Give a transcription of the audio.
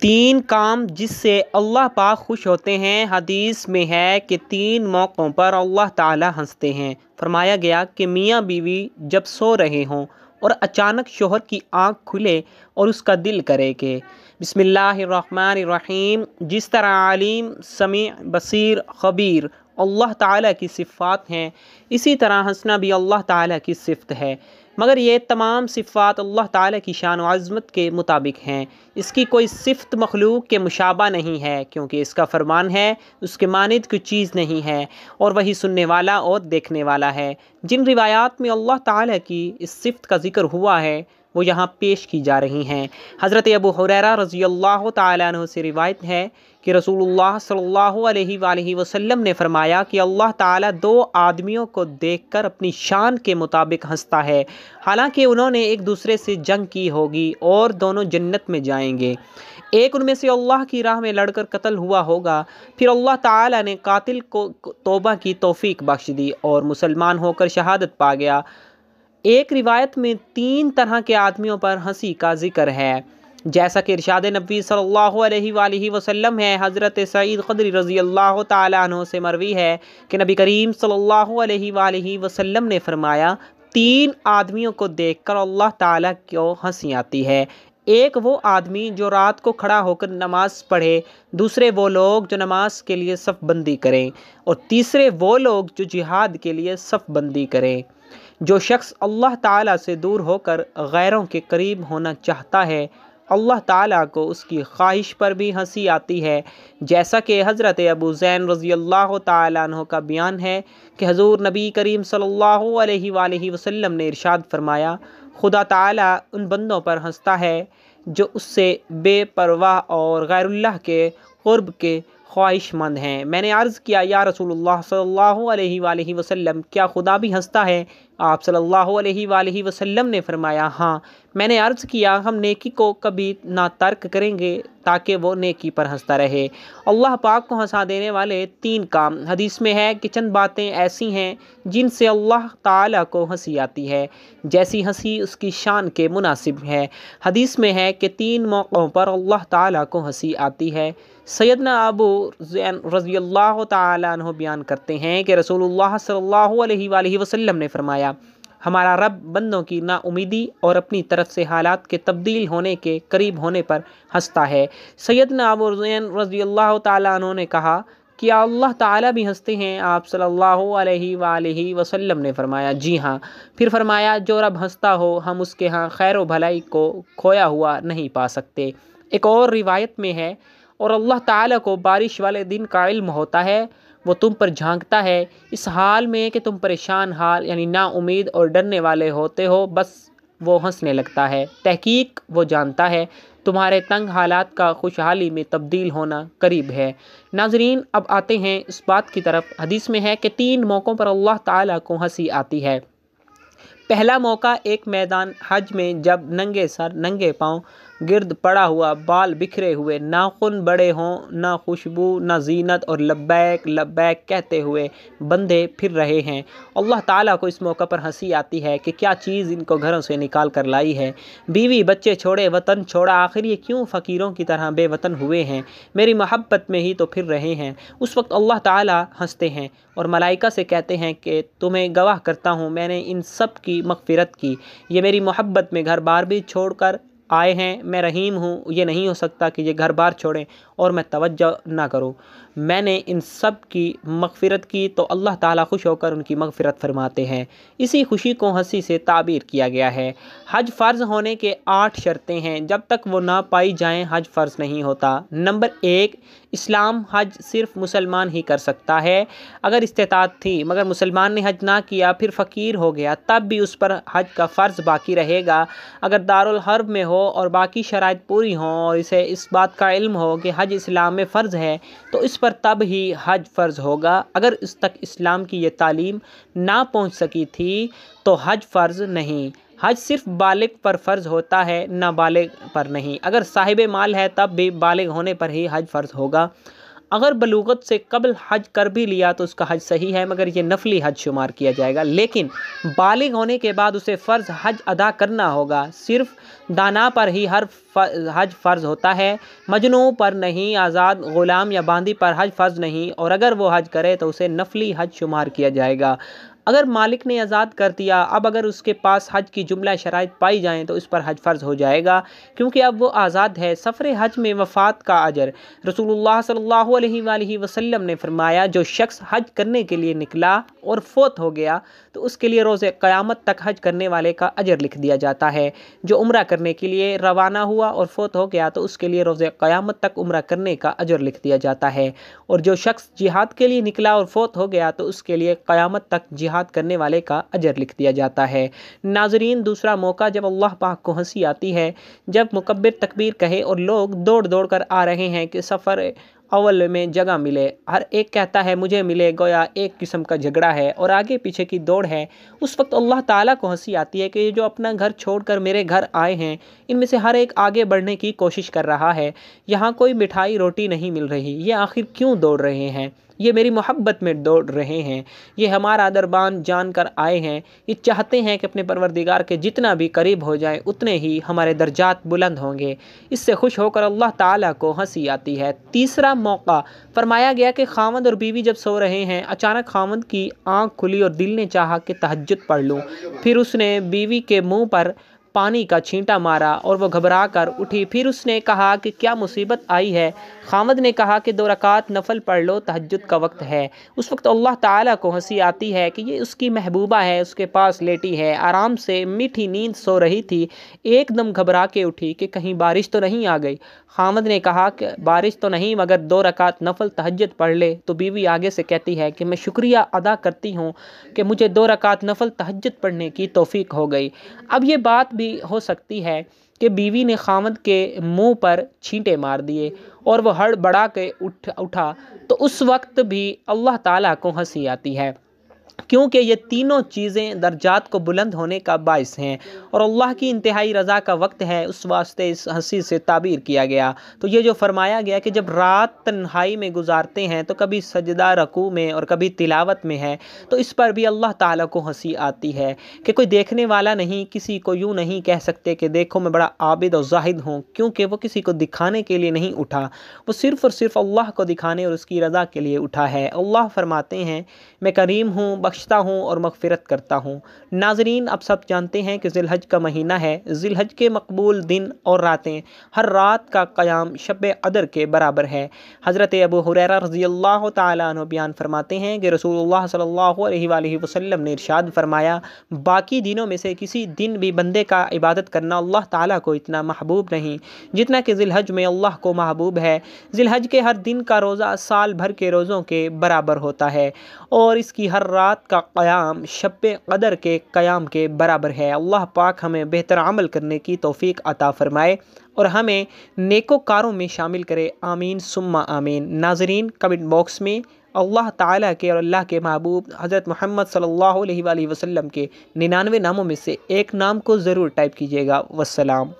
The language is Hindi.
तीन काम जिससे अल्लाह पाक खुश होते हैं हदीस में है कि तीन मौक़ों पर अल्लाह ताला हंसते हैं फरमाया गया कि मियाँ बीवी जब सो रहे हों और अचानक शोहर की आंख खुले और उसका दिल करे के बसमीम जिस तरह आलिम समी बसीर खबीर अल्लाह ताला की सिफ़ात हैं इसी तरह हंसना भी अल्लाह ताला की सिफत है मगर ये तमाम सिफ़ात अल्लाह ताला की शान अज़मत के मुताबिक हैं इसकी कोई सिफत मखलूक के मुशाबा नहीं है क्योंकि इसका फरमान है उसके मानद की चीज़ नहीं है और वही सुनने वाला और देखने वाला है जिन रिवायात में अल्लाह ताला की इस सिफत का ज़िक्र हुआ है वो यहाँ पेश की जा रही हैं हज़रत अबू हुररा रज़ी अल्लाह तु से रिवायत है कि रसूलुल्लाह सल्लल्लाहु अलैहि वसल्लम ने फरमाया कि अल्लाह ताला दो आदमियों को देखकर अपनी शान के मुताबिक हंसता है हालांकि उन्होंने एक दूसरे से जंग की होगी और दोनों जन्नत में जाएंगे एक उनमें से अल्लाह की राह में लड़कर कत्ल हुआ होगा फिर अल्लाह ताला ने कातिल को तोबा की तोफ़ी बख्श दी और मुसलमान होकर शहादत पा गया एक रिवायत में तीन तरह के आदमियों पर हंसी का जिक्र है जैसा कि इरशाद नबी सल्ला वसम है हज़रत सईद ख़दरी रज़ी अल्लाह तु से मरवी है कि नबी करीम सल्ला अलैहि ने फरमाया तीन आदमियों को देख कर अल्लाह ताला को हंसी आती है एक वो आदमी जो रात को खड़ा होकर नमाज़ पढ़े दूसरे वो लोग जो नमाज के लिए सफ़बंदी करें और तीसरे वो लोग जो जिहाद के लिए सफ़बंदी करें जो शख्स अल्लाह ताला से दूर होकर गैरों के करीब होना चाहता है अल्लाह ताला को उसकी ख्वाहिश पर भी हंसी आती है जैसा कि हज़रत अबू ज़ैन रज़ी अल्लाह तु का बयान है कि हजूर नबी करीम सल्लल्लाहु अलैहि वसल्लम ने इरशाद फरमाया खुदा ताला उन बंदों पर हंसता है जो उससे बेपरवाह और गैरुल्लाह के क़ुर्ब के ख्वाहिशमंद हैं मैंने अर्ज़ किया या रसूलुल्लाह सल्लल्लाहु अलैहि वसल्लम क्या खुदा भी हंसता है आप सल्लल्लाहु अलैहि वसल्लम ने फरमाया हाँ मैंने अर्ज़ किया हम नेकी को कभी ना तर्क करेंगे ताकि वो नेकी पर हंसता रहे अल्लाह पाक को हंसा देने वाले तीन काम हदीस में है कि चंद बातें ऐसी हैं जिनसे अल्लाह ताला को हंसी आती है जैसी हंसी उसकी शान के मुनासिब है हदीस में है कि तीन मौक़ों पर अल्लाह ताला को हंसी आती है सैदना अबू रज़ी अल्लाह तु बयान करते हैं कि रसोल्ला सल्ला अलैहि ने फरमाया हमारा रब बंदों की नाउमीदी और अपनी तरफ से हालात के तब्दील होने के करीब होने पर हंसता है सैद नाबरजैन रजी अल्लाह तु ने कहा कि अल्लाह ताला भी हंसते हैं आप सल्लल्लाहु अलैहि सल्ह वसल्लम ने फरमाया जी हाँ फिर फरमाया जो रब हंसता हो हम उसके यहाँ खैर भलाई को खोया हुआ नहीं पा सकते एक और रिवायत में है और अल्लाह ताला को बारिश वाले दिन का इल्म होता है वो तुम पर झांकता है इस हाल में कि तुम परेशान हाल यानी नाउमीद और डरने वाले होते हो बस वो हंसने लगता है तहकीक वो जानता है तुम्हारे तंग हालात का खुशहाली में तब्दील होना करीब है नाजरीन अब आते हैं इस बात की तरफ हदीस में है कि तीन मौक़ों पर अल्लाह ताला को हंसी आती है पहला मौका एक मैदान हज में जब नंगे सर नंगे पाँव गिरद पड़ा हुआ बाल बिखरे हुए नाखुन बड़े हों ना खुशबू ना जीनत और लब्बैक लब्बैक कहते हुए बंदे फिर रहे हैं अल्लाह ताला को इस मौका पर हंसी आती है कि क्या चीज़ इनको घरों से निकाल कर लाई है बीवी बच्चे छोड़े वतन छोड़ा आखिर ये क्यों फ़कीरों की तरह बेवतन हुए हैं मेरी मोहब्बत में ही तो फिर रहे हैं उस वक्त अल्लाह ताला हंसते हैं और मलाइका से कहते हैं कि तुम्हें गवाह करता हूँ मैंने इन सब की मगफ़रत की ये मेरी मोहब्बत में घर बार भी छोड़ कर आए हैं मैं रहीम हूँ ये नहीं हो सकता कि ये घर बार छोड़ें और मैं तवज्जो ना करूँ मैंने इन सब की मगफ़रत की तो अल्लाह ताला खुश होकर उनकी मगफ़रत फरमाते हैं इसी खुशी को हंसी से ताबीर किया गया है हज फ़र्ज़ होने के आठ शर्तें हैं जब तक वो ना पाई जाएं हज फ़र्ज़ नहीं होता नंबर एक इस्लाम हज सिर्फ मुसलमान ही कर सकता है अगर इस्तात थी मगर मुसलमान ने हज ना किया फिर फ़कीर हो गया तब भी उस पर हज का फ़र्ज़ बाकी रहेगा अगर दारुल हर्ब में हो और बाकी शराइ पूरी हों और इसे इस बात का इल्म हो कि हज इस्लाम में फ़र्ज़ है तो इस पर तब ही हज फ़र्ज़ होगा अगर इस तक इस्लाम की यह तालीम ना पहुँच सकी थी तो हज फ़र्ज़ नहीं हज सिर्फ बालिग पर फ़र्ज़ होता है ना बालिग पर नहीं अगर साहिब माल है तब भी बालिग होने पर ही हज फ़र्ज़ होगा अगर बलूगत से कबल हज कर भी लिया तो उसका हज सही है मगर ये नफली हज शुमार किया जाएगा लेकिन बालिग होने के बाद उसे फ़र्ज़ हज अदा करना होगा सिर्फ दाना पर ही हर हज फ़र्ज़ होता है मजनू पर नहीं आज़ाद ग़ुलाम या बांदी पर हज फ़र्ज़ नहीं और अगर वो हज करे तो उसे नफली हज शुमार किया जाएगा अगर मालिक ने आज़ाद कर दिया अब अगर उसके पास हज की जुमला शराइ पाई जाएँ तो उस पर हज फ़र्ज़ हो जाएगा क्योंकि अब वो आज़ाद है सफ़र हज में वफ़ात का अजर रसूल सल्ला वसम ने फरमाया जो शख्स हज करने के लिए निकला और फोत हो गया तो उसके लिए रोज़ क़्यामत तक हज करने वाले का अजर लिख दिया जाता है जो उम्र करने के लिए रवाना हुआ और फोत हो गया तो उसके लिए रोज़ क़्यामत तक उम्र करने का अजर लिख दिया जाता है और जो शख्स जिहाद के लिए निकला और फोत हो गया तो उसके लिए क़्यामत तक जिहाद जिहाद करने वाले का अजर लिख दिया जाता है नाजरीन दूसरा मौका जब अल्लाह पाक को हंसी आती है जब मुकबर तकबीर कहे और लोग दौड़ दौड़ कर आ रहे हैं कि सफ़र अवल में जगह मिले हर एक कहता है मुझे मिले गोया एक किस्म का झगड़ा है और आगे पीछे की दौड़ है उस वक्त अल्लाह ताला को हंसी आती है कि ये जो अपना घर छोड़कर मेरे घर आए हैं इनमें से हर एक आगे बढ़ने की कोशिश कर रहा है यहाँ कोई मिठाई रोटी नहीं मिल रही ये आखिर क्यों दौड़ रहे हैं ये मेरी मोहब्बत में दौड़ रहे हैं ये हमारा दरबान जान कर आए हैं ये चाहते हैं कि अपने परवरदिगार के जितना भी करीब हो जाए उतने ही हमारे दर्जात बुलंद होंगे इससे खुश होकर अल्लाह ताला को हंसी आती है तीसरा मौका फरमाया गया कि खामद और बीवी जब सो रहे हैं अचानक खामद की आँख खुली और दिल ने चाह कि तहजद पढ़ लूँ फिर उसने बीवी के मुँह पर पानी का छींटा मारा और वह घबरा कर उठी फिर उसने कहा कि क्या मुसीबत आई है खामद ने कहा कि दो रकात नफल पढ़ लो तहजद का वक्त है उस वक्त अल्लाह ताला को हंसी आती है कि ये उसकी महबूबा है उसके पास लेटी है आराम से मीठी नींद सो रही थी एकदम घबरा के उठी कि कहीं बारिश तो नहीं आ गई खामद ने कहा कि बारिश तो नहीं मगर दो रकात नफल तहजद पढ़ ले तो बीवी आगे से कहती है कि मैं शुक्रिया अदा करती हूँ कि मुझे दो रकात नफल तहजद पढ़ने की तोफ़ी हो गई अब ये बात भी भी हो सकती है कि बीवी ने खामद के मुंह पर छींटे मार दिए और वह हड़बड़ा के उठ उठा तो उस वक्त भी अल्लाह ताला को हंसी आती है क्योंकि ये तीनों चीज़ें दर्जात को बुलंद होने का बायस हैं और अल्लाह की इंतहाई रज़ा का वक्त है उस वास्ते इस हंसी से ताबीर किया गया तो ये जो फरमाया गया कि जब रात तन्हाई में गुजारते हैं तो कभी सजदा रकू में और कभी तिलावत में है तो इस पर भी अल्लाह ताला को हंसी आती है कि कोई देखने वाला नहीं किसी को यूँ नहीं कह सकते कि देखो मैं बड़ा आबिद और जाहिद हूँ क्योंकि वह किसी को दिखाने के लिए नहीं उठा वो सिर्फ़ और सिर्फ अल्लाह को दिखाने और उसकी रज़ा के लिए उठा है अल्लाह फरमाते हैं मैं करीम हूँ बख्शता हूँ और मगफ़रत करता हूँ नाजरीन आप सब जानते हैं कि जिलहज का महीना है जिलहज के मकबूल दिन और रातें हर रात का क़याम शब अदर के बराबर है हज़रत अबू हुरर रजी अल्लाह तु बयान फरमाते हैं कि रसूल सल्ला वसलम ने इरशाद फरमाया बाकी दिनों में से किसी दिन भी बंदे का इबादत करना अल्लाह ताली को इतना महबूब नहीं जितना कि जिलहज में अल्लाह को महबूब है जिलहज के हर दिन का रोज़ा साल भर के रोज़ों के बराबर होता है और इसकी हर रात रात का क़याम शब कदर के क़याम के बराबर है अल्लाह पाक हमें बेहतर अमल करने की तोफ़ी अता फ़रमाए और हमें नेकोकारों में शामिल करे आमीन सुम्मा आमीन नाजरीन कमेंट बॉक्स में अल्लाह ताला के और अल्लाह के महबूब हज़रत मोहम्मद सल्लल्लाहु अलैहि वसल्लम के निन्यानवे नामों में से एक नाम को ज़रूर टाइप कीजिएगा वसलाम